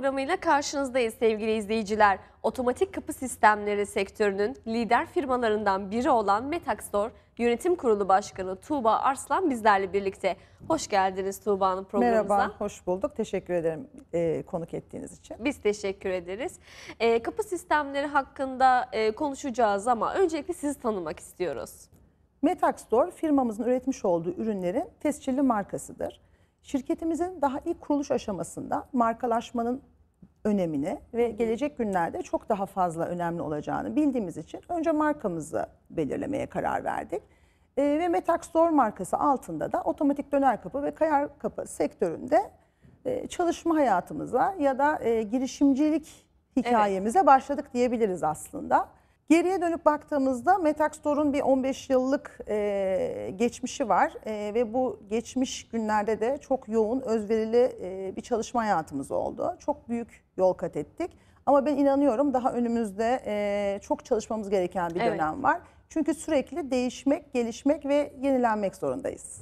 programıyla karşınızdayız sevgili izleyiciler. Otomatik kapı sistemleri sektörünün lider firmalarından biri olan Metaxtor Yönetim Kurulu Başkanı Tuğba Arslan bizlerle birlikte. Hoş geldiniz Tuğba Hanım programımıza. Merhaba, hoş bulduk. Teşekkür ederim e, konuk ettiğiniz için. Biz teşekkür ederiz. E, kapı sistemleri hakkında e, konuşacağız ama öncelikle sizi tanımak istiyoruz. Metaxtor firmamızın üretmiş olduğu ürünlerin tescilli markasıdır. Şirketimizin daha ilk kuruluş aşamasında markalaşmanın önemini ve gelecek günlerde çok daha fazla önemli olacağını bildiğimiz için önce markamızı belirlemeye karar verdik. E, ve Metax Store markası altında da otomatik döner kapı ve kayar kapı sektöründe e, çalışma hayatımıza ya da e, girişimcilik hikayemize evet. başladık diyebiliriz aslında. Geriye dönüp baktığımızda Metaxtor'un bir 15 yıllık e, geçmişi var e, ve bu geçmiş günlerde de çok yoğun, özverili e, bir çalışma hayatımız oldu. Çok büyük yol kat ettik ama ben inanıyorum daha önümüzde e, çok çalışmamız gereken bir evet. dönem var. Çünkü sürekli değişmek, gelişmek ve yenilenmek zorundayız.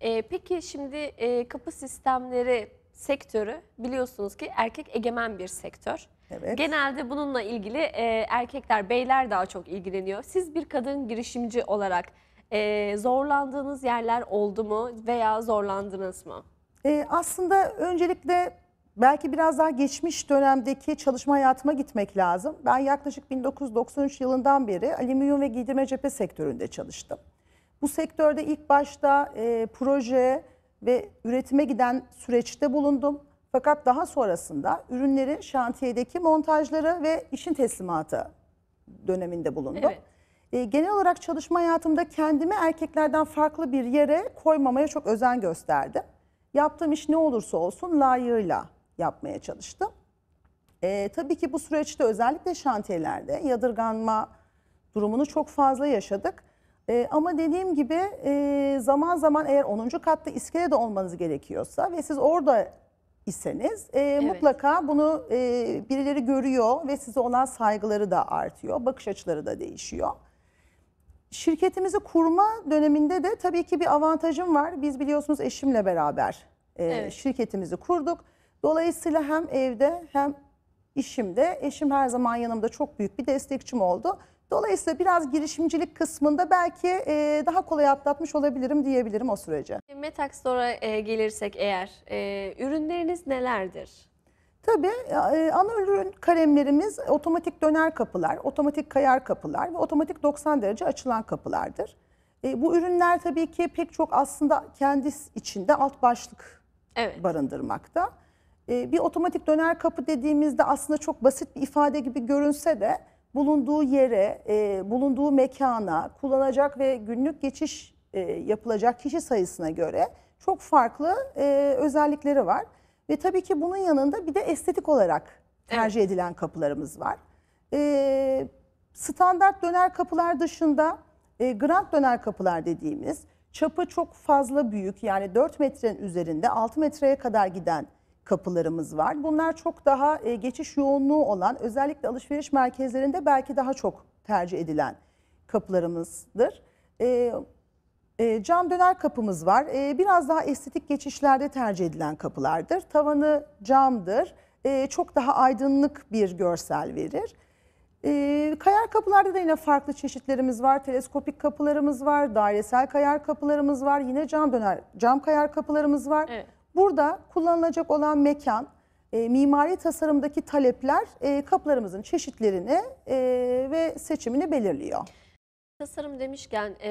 E, peki şimdi e, kapı sistemleri sektörü biliyorsunuz ki erkek egemen bir sektör. Evet. Genelde bununla ilgili e, erkekler, beyler daha çok ilgileniyor. Siz bir kadın girişimci olarak e, zorlandığınız yerler oldu mu veya zorlandınız mı? E, aslında öncelikle belki biraz daha geçmiş dönemdeki çalışma hayatıma gitmek lazım. Ben yaklaşık 1993 yılından beri alüminyum ve giydirme cephe sektöründe çalıştım. Bu sektörde ilk başta e, proje, proje, ve üretime giden süreçte bulundum. Fakat daha sonrasında ürünlerin şantiyedeki montajları ve işin teslimatı döneminde bulundum. Evet. E, genel olarak çalışma hayatımda kendimi erkeklerden farklı bir yere koymamaya çok özen gösterdim. Yaptığım iş ne olursa olsun layığıyla yapmaya çalıştım. E, tabii ki bu süreçte özellikle şantiyelerde yadırganma durumunu çok fazla yaşadık. E, ama dediğim gibi e, zaman zaman eğer 10. katta iskelede olmanız gerekiyorsa ve siz orada iseniz e, evet. mutlaka bunu e, birileri görüyor ve size olan saygıları da artıyor. Bakış açıları da değişiyor. Şirketimizi kurma döneminde de tabii ki bir avantajım var. Biz biliyorsunuz eşimle beraber e, evet. şirketimizi kurduk. Dolayısıyla hem evde hem işimde eşim her zaman yanımda çok büyük bir destekçim oldu. Dolayısıyla biraz girişimcilik kısmında belki e, daha kolay atlatmış olabilirim diyebilirim o sürece. Metax Store'a e, gelirsek eğer, e, ürünleriniz nelerdir? Tabii e, e, ana ürün kalemlerimiz otomatik döner kapılar, otomatik kayar kapılar ve otomatik 90 derece açılan kapılardır. E, bu ürünler tabii ki pek çok aslında kendisi içinde alt başlık evet. barındırmakta. E, bir otomatik döner kapı dediğimizde aslında çok basit bir ifade gibi görünse de bulunduğu yere, e, bulunduğu mekana, kullanacak ve günlük geçiş e, yapılacak kişi sayısına göre çok farklı e, özellikleri var. Ve tabii ki bunun yanında bir de estetik olarak tercih evet. edilen kapılarımız var. E, standart döner kapılar dışında e, grand döner kapılar dediğimiz çapı çok fazla büyük yani 4 metrenin üzerinde 6 metreye kadar giden kapılarımız var. Bunlar çok daha e, geçiş yoğunluğu olan özellikle alışveriş merkezlerinde belki daha çok tercih edilen kapılarımızdır. E, e, cam döner kapımız var. E, biraz daha estetik geçişlerde tercih edilen kapılardır. Tavanı camdır. E, çok daha aydınlık bir görsel verir. E, kayar kapılarda da yine farklı çeşitlerimiz var. Teleskopik kapılarımız var, dairesel kayar kapılarımız var. Yine cam döner, cam kayar kapılarımız var. Evet. Burada kullanılacak olan mekan, e, mimari tasarımdaki talepler e, kaplarımızın çeşitlerini e, ve seçimini belirliyor. Tasarım demişken e,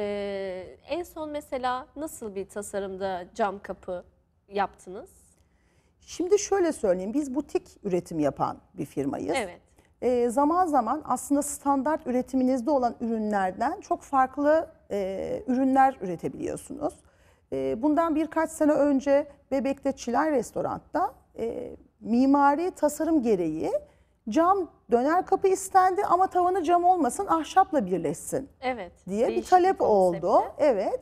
en son mesela nasıl bir tasarımda cam kapı yaptınız? Şimdi şöyle söyleyeyim biz butik üretim yapan bir firmayız. Evet. E, zaman zaman aslında standart üretiminizde olan ürünlerden çok farklı e, ürünler üretebiliyorsunuz. E, bundan birkaç sene önce Bebek'te Çiler Restoran'da e, mimari tasarım gereği cam döner kapı istendi ama tavanı cam olmasın ahşapla birleşsin evet, diye bir talep bir oldu. Evet.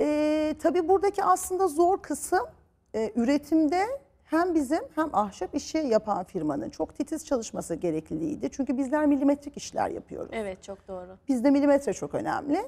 E, tabii buradaki aslında zor kısım e, üretimde hem bizim hem ahşap işi yapan firmanın çok titiz çalışması gerekliliğiydi. Çünkü bizler milimetrik işler yapıyoruz. Evet çok doğru. Bizde milimetre çok önemli.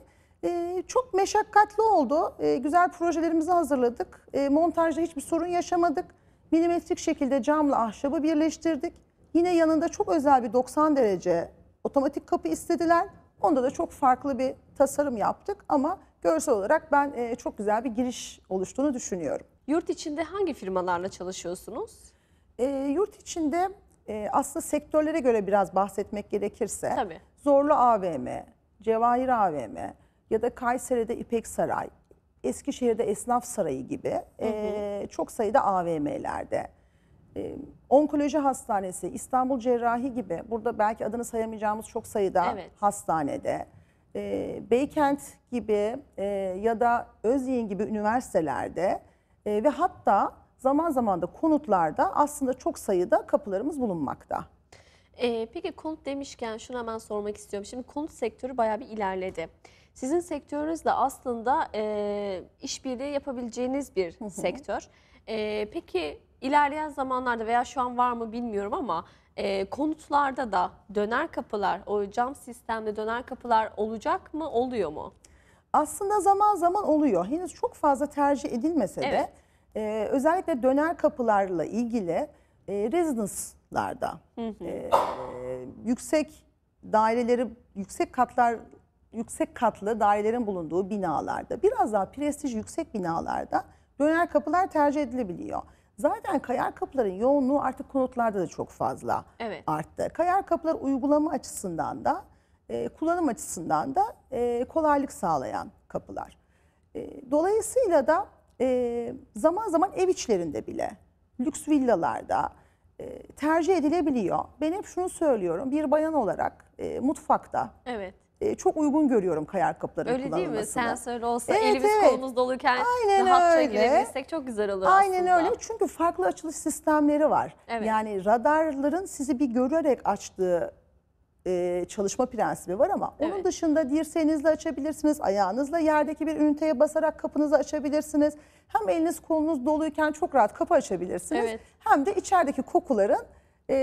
Ee, çok meşakkatli oldu. E, güzel projelerimizi hazırladık. E, montajda hiçbir sorun yaşamadık. Milimetrik şekilde camla ahşabı birleştirdik. Yine yanında çok özel bir 90 derece otomatik kapı istediler. Onda da çok farklı bir tasarım yaptık ama görsel olarak ben e, çok güzel bir giriş oluştuğunu düşünüyorum. Yurt içinde hangi firmalarla çalışıyorsunuz? E, yurt içinde e, aslında sektörlere göre biraz bahsetmek gerekirse Tabii. Zorlu AVM, Cevahir AVM, ya da Kayseri'de İpek Saray, Eskişehir'de Esnaf Sarayı gibi hı hı. çok sayıda AVM'lerde. onkoloji Hastanesi, İstanbul Cerrahi gibi burada belki adını sayamayacağımız çok sayıda evet. hastanede. Beykent gibi ya da Özyeğin gibi üniversitelerde ve hatta zaman zaman da konutlarda aslında çok sayıda kapılarımız bulunmakta. E, peki konut demişken şunu hemen sormak istiyorum. Şimdi konut sektörü bayağı bir ilerledi. Sizin sektörünüz de aslında e, işbirliği yapabileceğiniz bir sektör. E, peki ilerleyen zamanlarda veya şu an var mı bilmiyorum ama e, konutlarda da döner kapılar, o cam sistemde döner kapılar olacak mı, oluyor mu? Aslında zaman zaman oluyor. Henüz çok fazla tercih edilmese evet. de e, özellikle döner kapılarla ilgili e, residence'larda e, e, yüksek daireleri, yüksek katlar yüksek katlı dairelerin bulunduğu binalarda, biraz daha prestij yüksek binalarda döner kapılar tercih edilebiliyor. Zaten kayar kapıların yoğunluğu artık konutlarda da çok fazla evet. arttı. Kayar kapılar uygulama açısından da, e, kullanım açısından da e, kolaylık sağlayan kapılar. E, dolayısıyla da e, zaman zaman ev içlerinde bile, lüks villalarda e, tercih edilebiliyor. Ben hep şunu söylüyorum, bir bayan olarak e, mutfakta evet. E, çok uygun görüyorum kayar kapların Öyle değil mi? Sensör olsa Evet, elimiz evet. kolumuz doluyken Aynen rahatça öyle. girebilsek çok güzel olur Aynen aslında. öyle çünkü farklı açılış sistemleri var. Evet. Yani radarların sizi bir görerek açtığı e, çalışma prensibi var ama onun dışında dirseğinizle açabilirsiniz, ayağınızla yerdeki bir üniteye basarak kapınızı açabilirsiniz. Hem eliniz kolunuz doluyken çok rahat kapı açabilirsiniz Evet. hem de içerideki kokuların e,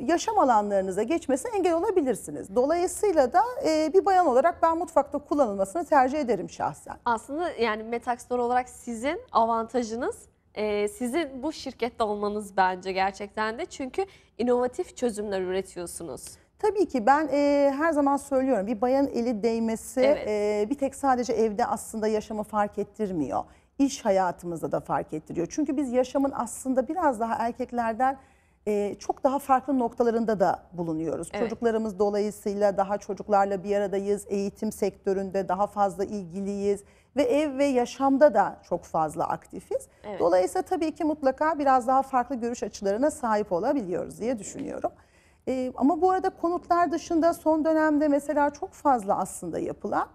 yaşam alanlarınıza geçmesine engel olabilirsiniz. Dolayısıyla da e, bir bayan olarak ben mutfakta kullanılmasını tercih ederim şahsen. Aslında yani Metaxdor olarak sizin avantajınız e, sizin bu şirkette olmanız bence gerçekten de. Çünkü inovatif çözümler üretiyorsunuz. Tabii ki ben e, her zaman söylüyorum bir bayan eli değmesi Evet. e, bir tek sadece evde aslında yaşamı fark ettirmiyor. İş hayatımızda da fark ettiriyor. Çünkü biz yaşamın aslında biraz daha erkeklerden e, çok daha farklı noktalarında da bulunuyoruz. Evet. Çocuklarımız dolayısıyla daha çocuklarla bir aradayız, eğitim sektöründe daha fazla ilgiliyiz ve ev ve yaşamda da çok fazla aktifiz. Evet. Dolayısıyla tabii ki mutlaka biraz daha farklı görüş açılarına sahip olabiliyoruz diye düşünüyorum. E, ama bu arada konutlar dışında son dönemde mesela çok fazla aslında yapılan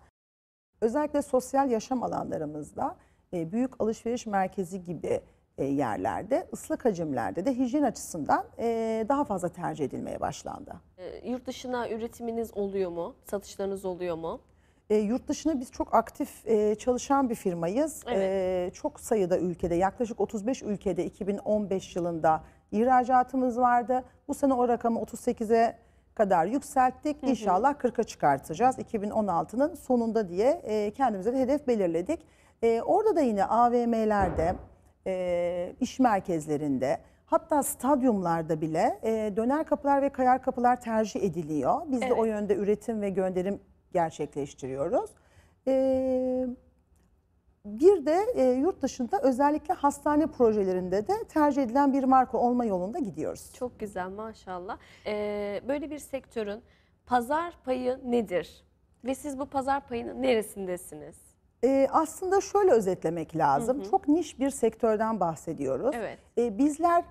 özellikle sosyal yaşam alanlarımızda e, büyük alışveriş merkezi gibi e, yerlerde, ıslak hacimlerde de hijyen açısından e, daha fazla tercih edilmeye başlandı. E, yurt dışına üretiminiz oluyor mu? Satışlarınız oluyor mu? E, yurt dışına biz çok aktif e, çalışan bir firmayız. Evet. E, çok sayıda ülkede yaklaşık 35 ülkede 2015 yılında ihracatımız vardı. Bu sene o rakamı 38'e kadar yükselttik. Hı hı. İnşallah 40'a çıkartacağız 2016'nın sonunda diye e, kendimize de hedef belirledik. E, orada da yine AVM'lerde... Hı e, iş merkezlerinde hatta stadyumlarda bile e, döner kapılar ve kayar kapılar tercih ediliyor. Biz de o yönde üretim ve gönderim gerçekleştiriyoruz. E, bir de e, yurt dışında özellikle hastane projelerinde de tercih edilen bir marka olma yolunda gidiyoruz. Çok güzel maşallah. Ee, böyle bir sektörün pazar payı nedir? Ve siz bu pazar payının neresindesiniz? e, aslında şöyle özetlemek lazım. Hı hı. Çok niş bir sektörden bahsediyoruz. Evet. E, bizler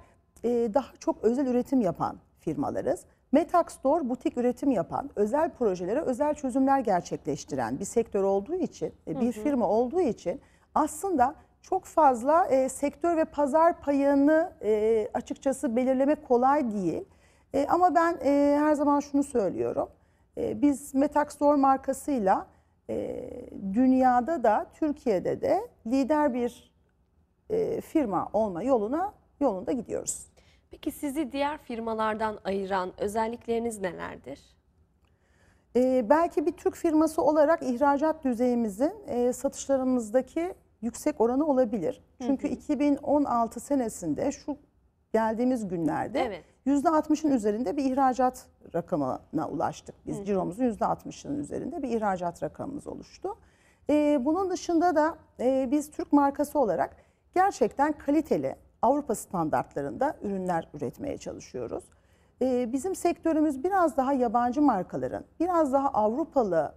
e, daha çok özel üretim yapan firmalarız. Metax Store butik üretim yapan, özel projelere özel çözümler gerçekleştiren bir sektör olduğu için, e, bir hı hı. firma olduğu için aslında çok fazla e, sektör ve pazar payını e, açıkçası belirlemek kolay değil. E, ama ben e, her zaman şunu söylüyorum. E, biz Metax Store markasıyla e, dünyada da Türkiye'de de lider bir e, firma olma yoluna yolunda gidiyoruz. Peki sizi diğer firmalardan ayıran özellikleriniz nelerdir? E, belki bir Türk firması olarak ihracat düzeyimizin e, satışlarımızdaki yüksek oranı olabilir. Çünkü hı hı. 2016 senesinde şu geldiğimiz günlerde evet. %60'ın üzerinde bir ihracat rakamına ulaştık. Biz Hı. ciromuzun %60'ının üzerinde bir ihracat rakamımız oluştu. E, bunun dışında da e, biz Türk markası olarak gerçekten kaliteli Avrupa standartlarında ürünler üretmeye çalışıyoruz. E, bizim sektörümüz biraz daha yabancı markaların, biraz daha Avrupalı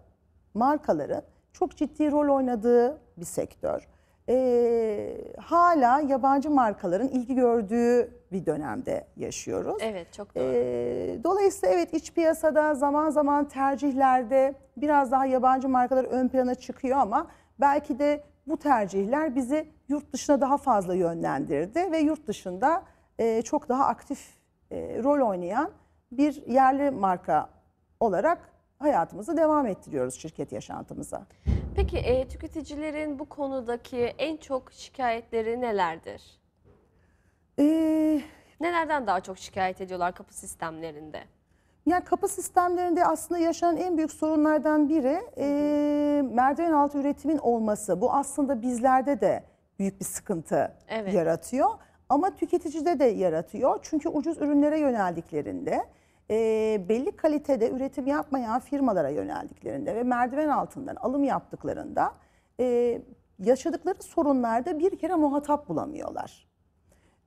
markaların çok ciddi rol oynadığı bir sektör e, hala yabancı markaların ilgi gördüğü bir dönemde yaşıyoruz. Evet çok doğru. E, dolayısıyla evet iç piyasada zaman zaman tercihlerde biraz daha yabancı markalar ön plana çıkıyor ama belki de bu tercihler bizi yurt dışına daha fazla yönlendirdi ve yurt dışında e, çok daha aktif e, rol oynayan bir yerli marka olarak hayatımızı devam ettiriyoruz şirket yaşantımıza. Peki e, tüketicilerin bu konudaki en çok şikayetleri nelerdir? Ee, Nelerden daha çok şikayet ediyorlar kapı sistemlerinde? Yani kapı sistemlerinde aslında yaşanan en büyük sorunlardan biri e, merdiven altı üretimin olması. Bu aslında bizlerde de büyük bir sıkıntı Evet. yaratıyor ama tüketicide de yaratıyor. Çünkü ucuz ürünlere yöneldiklerinde e, belli kalitede üretim yapmayan firmalara yöneldiklerinde ve merdiven altından alım yaptıklarında e, yaşadıkları sorunlarda bir kere muhatap bulamıyorlar.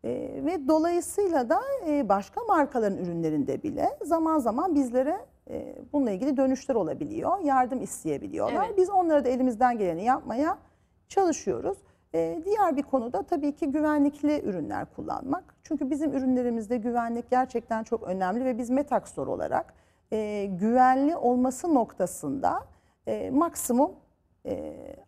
E, ve dolayısıyla da e, başka markaların ürünlerinde bile zaman zaman bizlere e, bununla ilgili dönüşler olabiliyor, yardım isteyebiliyorlar. Evet. Biz onlara da elimizden geleni yapmaya çalışıyoruz. E, diğer bir konuda tabii ki güvenlikli ürünler kullanmak. Çünkü bizim ürünlerimizde güvenlik gerçekten çok önemli ve biz Metaxor olarak e, güvenli olması noktasında e, maksimum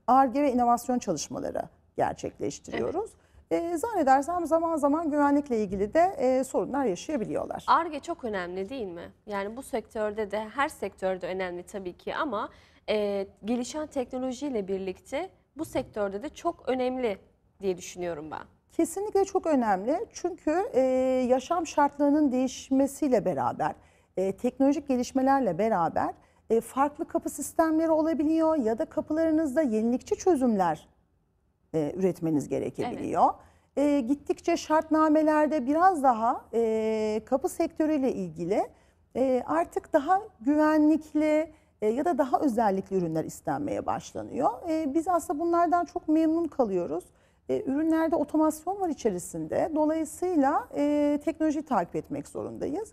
ARGE e, ve inovasyon çalışmaları gerçekleştiriyoruz. Evet. E, zannedersem zaman zaman güvenlikle ilgili de e, sorunlar yaşayabiliyorlar. ARGE çok önemli değil mi? Yani bu sektörde de her sektörde önemli tabii ki ama e, gelişen teknolojiyle birlikte bu sektörde de çok önemli diye düşünüyorum ben. Kesinlikle çok önemli çünkü e, yaşam şartlarının değişmesiyle beraber, e, teknolojik gelişmelerle beraber e, farklı kapı sistemleri olabiliyor ya da kapılarınızda yenilikçi çözümler e, üretmeniz gerekebiliyor. Evet. E, gittikçe şartnamelerde biraz daha e, kapı sektörüyle ilgili e, artık daha güvenlikli, e, ya da daha özellikli ürünler istenmeye başlanıyor. E, biz aslında bunlardan çok memnun kalıyoruz. E, ürünlerde otomasyon var içerisinde. Dolayısıyla teknoloji takip etmek zorundayız.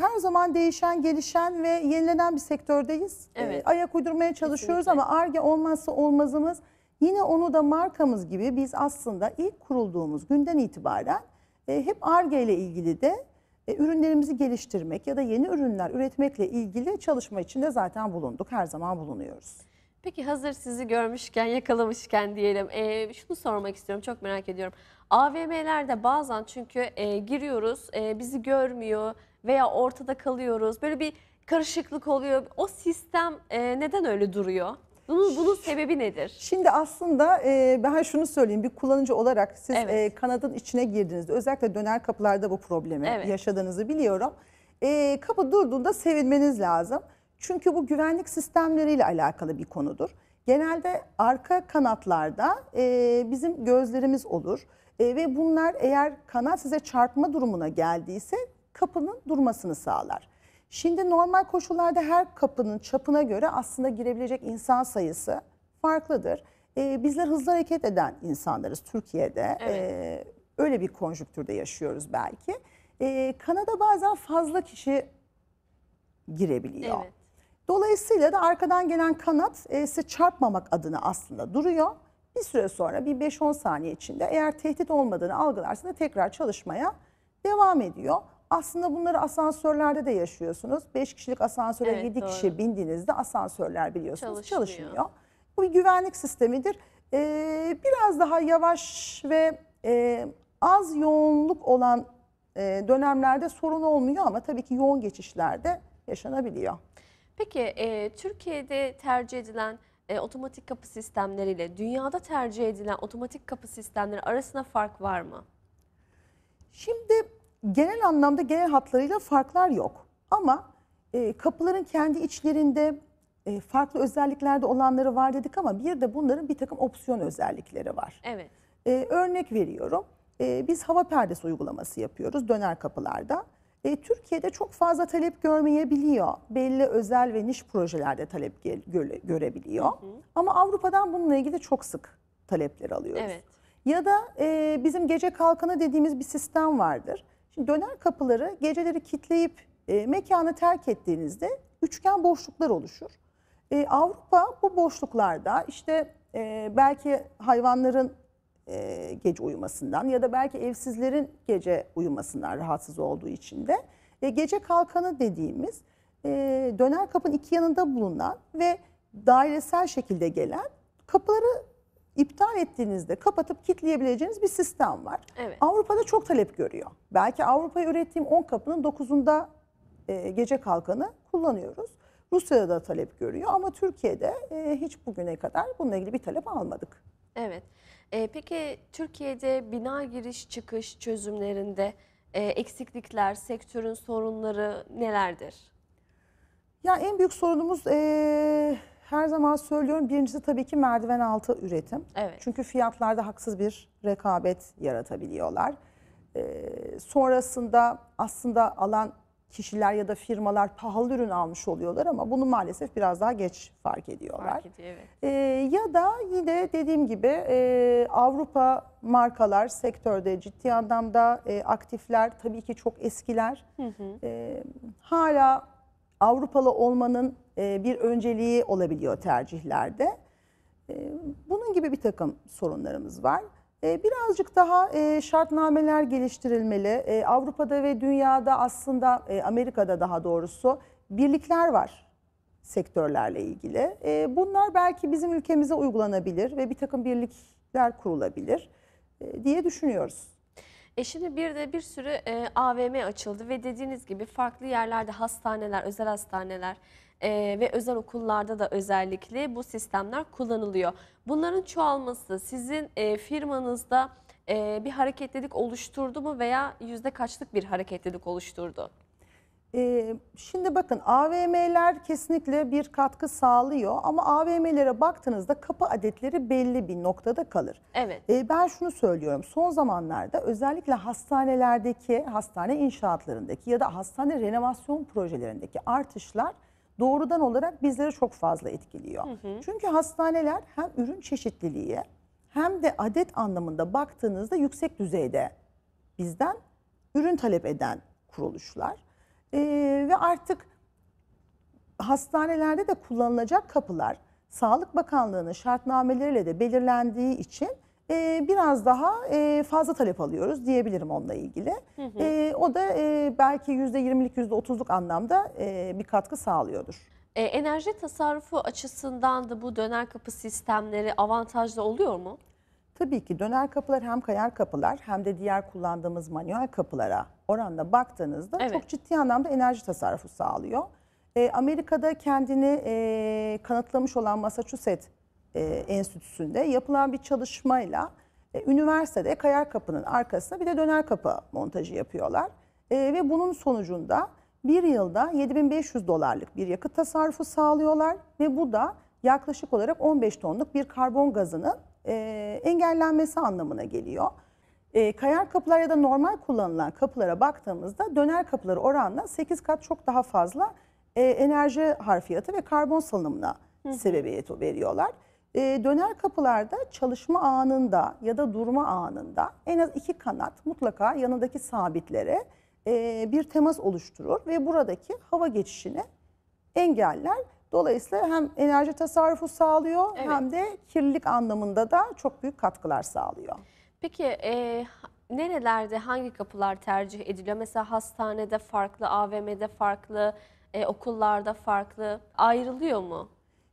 her zaman değişen, gelişen ve yenilenen bir sektördeyiz. Evet. ayak uydurmaya çalışıyoruz Kesinlikle. ama ARGE olmazsa olmazımız. Yine onu da markamız gibi biz aslında ilk kurulduğumuz günden itibaren hep ARGE ile ilgili de e, ürünlerimizi geliştirmek ya da yeni ürünler üretmekle ilgili çalışma içinde zaten bulunduk. Her zaman bulunuyoruz. Peki hazır sizi görmüşken, yakalamışken diyelim. E, şunu sormak istiyorum, çok merak ediyorum. AVM'lerde bazen çünkü e, giriyoruz, e, bizi görmüyor veya ortada kalıyoruz. Böyle bir karışıklık oluyor. O sistem e, neden öyle duruyor? Bunun, bunun sebebi nedir? Şimdi aslında e, ben şunu söyleyeyim bir kullanıcı olarak siz Evet. e, kanadın içine girdiğinizde özellikle döner kapılarda bu problemi Evet. yaşadığınızı biliyorum. E, kapı durduğunda sevinmeniz lazım. Çünkü bu güvenlik sistemleriyle alakalı bir konudur. Genelde arka kanatlarda e, bizim gözlerimiz olur E, ve bunlar eğer kanat size çarpma durumuna geldiyse kapının durmasını sağlar. Şimdi normal koşullarda her kapının çapına göre aslında girebilecek insan sayısı farklıdır. E, bizler hızlı hareket eden insanlarız Türkiye'de. Evet. E, öyle bir konjüktürde yaşıyoruz belki. E, Kanada bazen fazla kişi girebiliyor. Evet. Dolayısıyla da arkadan gelen kanat e, size çarpmamak adına aslında duruyor. Bir süre sonra bir 5-10 saniye içinde eğer tehdit olmadığını algılarsa da tekrar çalışmaya devam ediyor. Aslında bunları asansörlerde de yaşıyorsunuz. 5 kişilik asansöre Evet, 7 doğru. kişi bindiğinizde asansörler biliyorsunuz Çalışmıyor. çalışmıyor. Bu bir güvenlik sistemidir. Ee, biraz daha yavaş ve e, az yoğunluk olan e, dönemlerde sorun olmuyor ama tabii ki yoğun geçişlerde yaşanabiliyor. Peki e, Türkiye'de tercih edilen e, otomatik kapı sistemleriyle dünyada tercih edilen otomatik kapı sistemleri arasında fark var mı? Şimdi genel anlamda genel hatlarıyla farklar yok. Ama e, kapıların kendi içlerinde e, farklı özelliklerde olanları var dedik ama bir de bunların bir takım opsiyon özellikleri var. Evet. E, örnek veriyorum. E, biz hava perdesi uygulaması yapıyoruz döner kapılarda. E, Türkiye'de çok fazla talep görmeyebiliyor. Belli özel ve niş projelerde talep göre, görebiliyor. Hı hı. Ama Avrupa'dan bununla ilgili çok sık talepler alıyoruz. Evet. Ya da e, bizim gece kalkanı dediğimiz bir sistem vardır. Şimdi döner kapıları geceleri kitleyip e, mekanı terk ettiğinizde üçgen boşluklar oluşur. E, Avrupa bu boşluklarda işte e, belki hayvanların e, gece uyumasından ya da belki evsizlerin gece uyumasından rahatsız olduğu için de e, gece kalkanı dediğimiz e, döner kapın iki yanında bulunan ve dairesel şekilde gelen kapıları iptal ettiğinizde kapatıp kitleyebileceğiniz bir sistem var. Evet. Avrupa'da çok talep görüyor. Belki Avrupa'ya ürettiğim 10 kapının 9'unda e, gece kalkanı kullanıyoruz. Rusya'da da talep görüyor ama Türkiye'de e, hiç bugüne kadar bununla ilgili bir talep almadık. Evet. E, peki Türkiye'de bina giriş çıkış çözümlerinde e, eksiklikler, sektörün sorunları nelerdir? Ya en büyük sorunumuz e, her zaman söylüyorum birincisi tabii ki merdiven altı üretim. Evet. Çünkü fiyatlarda haksız bir rekabet yaratabiliyorlar. Ee, sonrasında aslında alan kişiler ya da firmalar pahalı ürün almış oluyorlar ama bunu maalesef biraz daha geç fark ediyorlar. Fark ediyor, evet. Ee, ya da yine dediğim gibi e, Avrupa markalar sektörde ciddi anlamda e, aktifler tabii ki çok eskiler. Hı hı. E, hala Avrupalı olmanın e, bir önceliği olabiliyor tercihlerde. E, bunun gibi bir takım sorunlarımız var. E, birazcık daha şartnameler geliştirilmeli. Avrupa'da ve dünyada aslında Amerika'da daha doğrusu birlikler var sektörlerle ilgili. bunlar belki bizim ülkemize uygulanabilir ve bir takım birlikler kurulabilir diye düşünüyoruz. E şimdi bir de bir sürü e, AVM açıldı ve dediğiniz gibi farklı yerlerde hastaneler, özel hastaneler e, ve özel okullarda da özellikle bu sistemler kullanılıyor. Bunların çoğalması sizin e, firmanızda e, bir hareketlilik oluşturdu mu veya yüzde kaçlık bir hareketlilik oluşturdu? Ee, şimdi bakın AVM'ler kesinlikle bir katkı sağlıyor ama AVM'lere baktığınızda kapı adetleri belli bir noktada kalır. Evet. Ee, ben şunu söylüyorum son zamanlarda özellikle hastanelerdeki, hastane inşaatlarındaki ya da hastane renovasyon projelerindeki artışlar doğrudan olarak bizleri çok fazla etkiliyor. Hı hı. Çünkü hastaneler hem ürün çeşitliliği hem de adet anlamında baktığınızda yüksek düzeyde bizden ürün talep eden kuruluşlar. Ee, ve artık hastanelerde de kullanılacak kapılar Sağlık Bakanlığı'nın şartnameleriyle de belirlendiği için e, biraz daha e, fazla talep alıyoruz diyebilirim onunla ilgili. Hı hı. E, o da e, belki %20'lik %30'luk anlamda e, bir katkı sağlıyordur. E, enerji tasarrufu açısından da bu döner kapı sistemleri avantajlı oluyor mu? Tabii ki döner kapılar hem kayar kapılar hem de diğer kullandığımız manuel kapılara oranla baktığınızda evet. çok ciddi anlamda enerji tasarrufu sağlıyor. E, Amerika'da kendini e, kanıtlamış olan Massachusetts e, Enstitüsü'nde yapılan bir çalışmayla e, üniversitede kayar kapının arkasına bir de döner kapı montajı yapıyorlar. E, ve bunun sonucunda bir yılda 7500 dolarlık bir yakıt tasarrufu sağlıyorlar ve bu da yaklaşık olarak 15 tonluk bir karbon gazının e, engellenmesi anlamına geliyor. E, kayar kapılar ya da normal kullanılan kapılara baktığımızda döner kapıları oranla 8 kat çok daha fazla e, enerji harfiyatı ve karbon salınımına sebebiyet veriyorlar. E, döner kapılarda çalışma anında ya da durma anında en az iki kanat mutlaka yanındaki sabitlere e, bir temas oluşturur ve buradaki hava geçişini engeller. Dolayısıyla hem enerji tasarrufu sağlıyor evet. hem de kirlilik anlamında da çok büyük katkılar sağlıyor. Peki e, nerelerde hangi kapılar tercih ediliyor? Mesela hastanede farklı, AVM'de farklı, e, okullarda farklı ayrılıyor mu?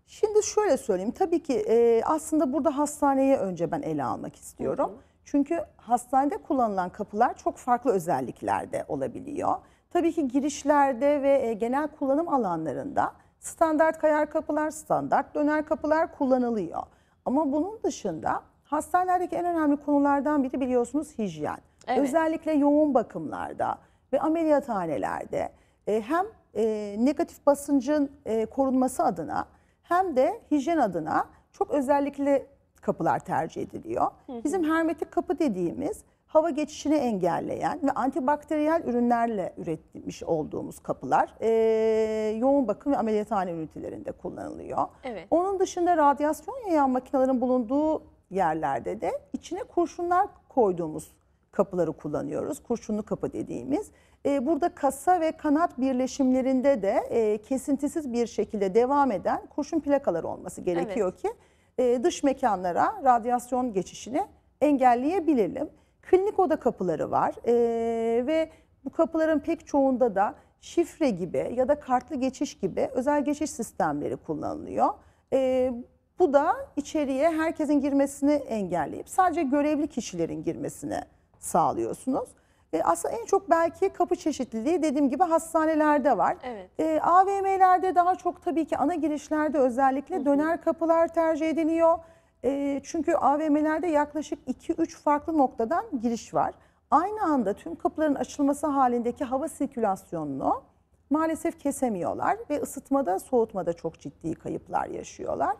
Şimdi şöyle söyleyeyim. Tabii ki e, aslında burada hastaneye önce ben ele almak istiyorum. Hı hı. Çünkü hastanede kullanılan kapılar çok farklı özelliklerde olabiliyor. Tabii ki girişlerde ve e, genel kullanım alanlarında standart kayar kapılar, standart döner kapılar kullanılıyor. Ama bunun dışında Hastanelerdeki en önemli konulardan biri biliyorsunuz hijyen. Evet. Özellikle yoğun bakımlarda ve ameliyathanelerde e, hem e, negatif basıncın e, korunması adına hem de hijyen adına çok özellikle kapılar tercih ediliyor. Bizim hermetik kapı dediğimiz hava geçişini engelleyen ve antibakteriyel ürünlerle üretilmiş olduğumuz kapılar e, yoğun bakım ve ameliyathane ünitelerinde kullanılıyor. Evet. Onun dışında radyasyon yayan makinelerin bulunduğu yerlerde de içine kurşunlar koyduğumuz kapıları kullanıyoruz. Kurşunlu kapı dediğimiz. E, burada kasa ve kanat birleşimlerinde de e, kesintisiz bir şekilde devam eden kurşun plakaları olması gerekiyor evet. ki e, dış mekanlara radyasyon geçişini engelleyebilelim. Klinik oda kapıları var ve bu kapıların pek çoğunda da şifre gibi ya da kartlı geçiş gibi özel geçiş sistemleri kullanılıyor. E, bu da içeriye herkesin girmesini engelleyip sadece görevli kişilerin girmesini sağlıyorsunuz. E, aslında en çok belki kapı çeşitliliği dediğim gibi hastanelerde var. Evet. E, AVM'lerde daha çok tabii ki ana girişlerde özellikle döner kapılar tercih ediliyor. E, çünkü AVM'lerde yaklaşık 2-3 farklı noktadan giriş var. Aynı anda tüm kapıların açılması halindeki hava sirkülasyonunu maalesef kesemiyorlar ve ısıtmada soğutmada çok ciddi kayıplar yaşıyorlar.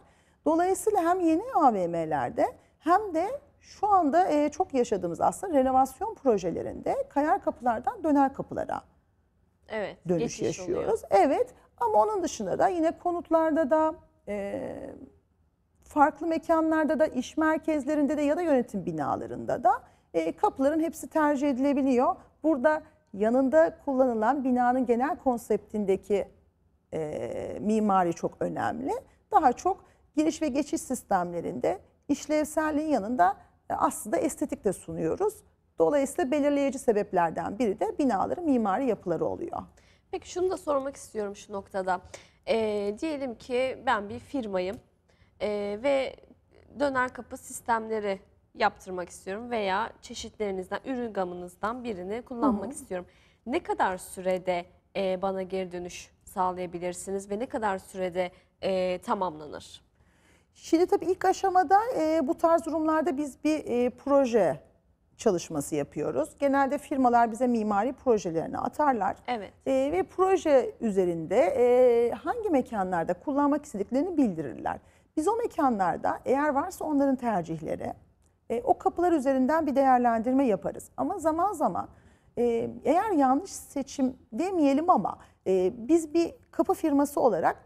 Dolayısıyla hem yeni AVM'lerde hem de şu anda e, çok yaşadığımız aslında renovasyon projelerinde kayar kapılardan döner kapılara evet, dönüş yaşıyoruz. Oluyor. Evet ama onun dışında da yine konutlarda da e, farklı mekanlarda da iş merkezlerinde de ya da yönetim binalarında da e, kapıların hepsi tercih edilebiliyor. Burada yanında kullanılan binanın genel konseptindeki mimari çok önemli. Daha çok Giriş ve geçiş sistemlerinde işlevselliğin yanında e, aslında estetik de sunuyoruz. Dolayısıyla belirleyici sebeplerden biri de binaların mimari yapıları oluyor. Peki şunu da sormak istiyorum şu noktada. E, diyelim ki ben bir firmayım e, ve döner kapı sistemleri yaptırmak istiyorum veya çeşitlerinizden, ürün gamınızdan birini kullanmak Hı -hı. istiyorum. Ne kadar sürede e, bana geri dönüş sağlayabilirsiniz ve ne kadar sürede e, tamamlanır? Şimdi tabii ilk aşamada e, bu tarz durumlarda biz bir e, proje çalışması yapıyoruz. Genelde firmalar bize mimari projelerini atarlar. Evet. E, ve proje üzerinde e, hangi mekanlarda kullanmak istediklerini bildirirler. Biz o mekanlarda eğer varsa onların tercihleri, e, o kapılar üzerinden bir değerlendirme yaparız. Ama zaman zaman e, eğer yanlış seçim demeyelim ama e, biz bir kapı firması olarak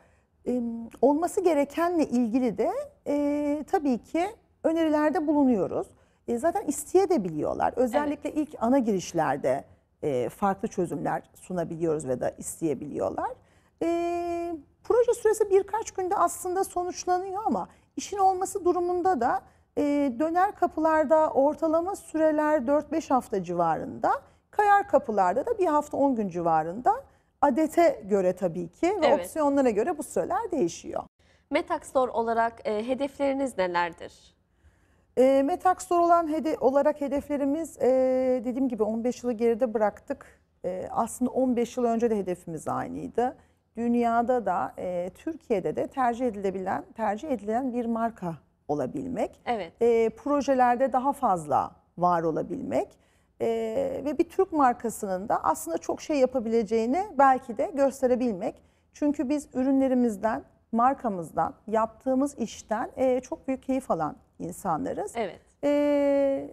olması gerekenle ilgili de e, tabii ki önerilerde bulunuyoruz. E, zaten isteye de biliyorlar. Özellikle evet. ilk ana girişlerde e, farklı çözümler sunabiliyoruz ve da isteyebiliyorlar. E, proje süresi birkaç günde aslında sonuçlanıyor ama işin olması durumunda da e, döner kapılarda ortalama süreler 4-5 hafta civarında, kayar kapılarda da bir hafta 10 gün civarında adete göre tabii ki ve evet. opsiyonlara göre bu süreler değişiyor. Metaxor olarak e, hedefleriniz nelerdir? E, Metaxtor olan hede olarak hedeflerimiz e, dediğim gibi 15 yılı geride bıraktık. E, aslında 15 yıl önce de hedefimiz aynıydı. Dünyada da e, Türkiye'de de tercih edilebilen tercih edilen bir marka olabilmek. Evet. E, projelerde daha fazla var olabilmek. Ee, ve bir Türk markasının da aslında çok şey yapabileceğini belki de gösterebilmek. Çünkü biz ürünlerimizden, markamızdan, yaptığımız işten e, çok büyük keyif alan insanlarız. Evet. Ee,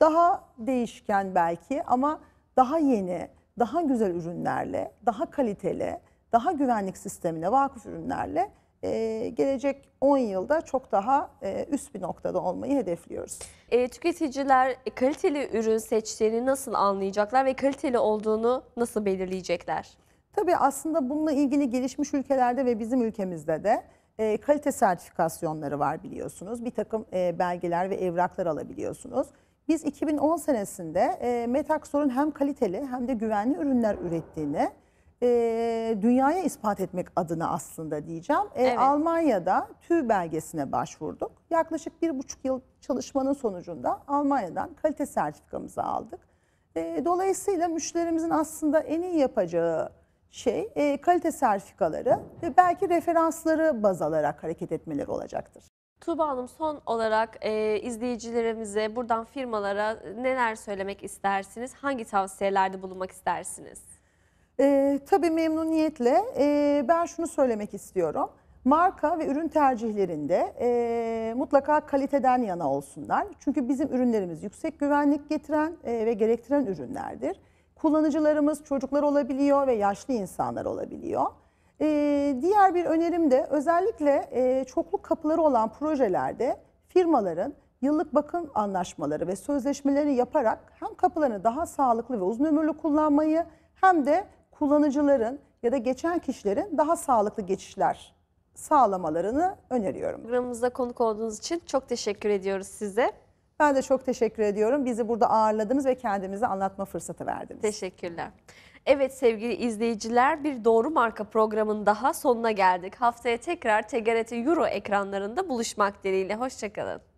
daha değişken belki ama daha yeni, daha güzel ürünlerle, daha kaliteli, daha güvenlik sistemine vakıf ürünlerle ee, gelecek 10 yılda çok daha e, üst bir noktada olmayı hedefliyoruz. E, tüketiciler kaliteli ürün seçtiğini nasıl anlayacaklar ve kaliteli olduğunu nasıl belirleyecekler? Tabii aslında bununla ilgili gelişmiş ülkelerde ve bizim ülkemizde de e, kalite sertifikasyonları var biliyorsunuz. Bir takım e, belgeler ve evraklar alabiliyorsunuz. Biz 2010 senesinde e, Metaxor'un hem kaliteli hem de güvenli ürünler ürettiğini e, dünyaya ispat etmek adına aslında diyeceğim. E, evet. Almanya'da tüy belgesine başvurduk. Yaklaşık bir buçuk yıl çalışmanın sonucunda Almanya'dan kalite sertifikamızı aldık. E, dolayısıyla müşterimizin aslında en iyi yapacağı şey e, kalite sertifikaları ve belki referansları baz alarak hareket etmeleri olacaktır. Tuğba Hanım son olarak e, izleyicilerimize buradan firmalara neler söylemek istersiniz? Hangi tavsiyelerde bulunmak istersiniz? E, tabii memnuniyetle e, ben şunu söylemek istiyorum. Marka ve ürün tercihlerinde e, mutlaka kaliteden yana olsunlar. Çünkü bizim ürünlerimiz yüksek güvenlik getiren e, ve gerektiren ürünlerdir. Kullanıcılarımız çocuklar olabiliyor ve yaşlı insanlar olabiliyor. E, diğer bir önerim de özellikle e, çokluk kapıları olan projelerde firmaların yıllık bakım anlaşmaları ve sözleşmeleri yaparak hem kapılarını daha sağlıklı ve uzun ömürlü kullanmayı hem de kullanıcıların ya da geçen kişilerin daha sağlıklı geçişler sağlamalarını öneriyorum. Programımıza konuk olduğunuz için çok teşekkür ediyoruz size. Ben de çok teşekkür ediyorum. Bizi burada ağırladınız ve kendimizi anlatma fırsatı verdiniz. Teşekkürler. Evet sevgili izleyiciler bir Doğru Marka programının daha sonuna geldik. Haftaya tekrar TGRT Euro ekranlarında buluşmak dileğiyle. Hoşçakalın.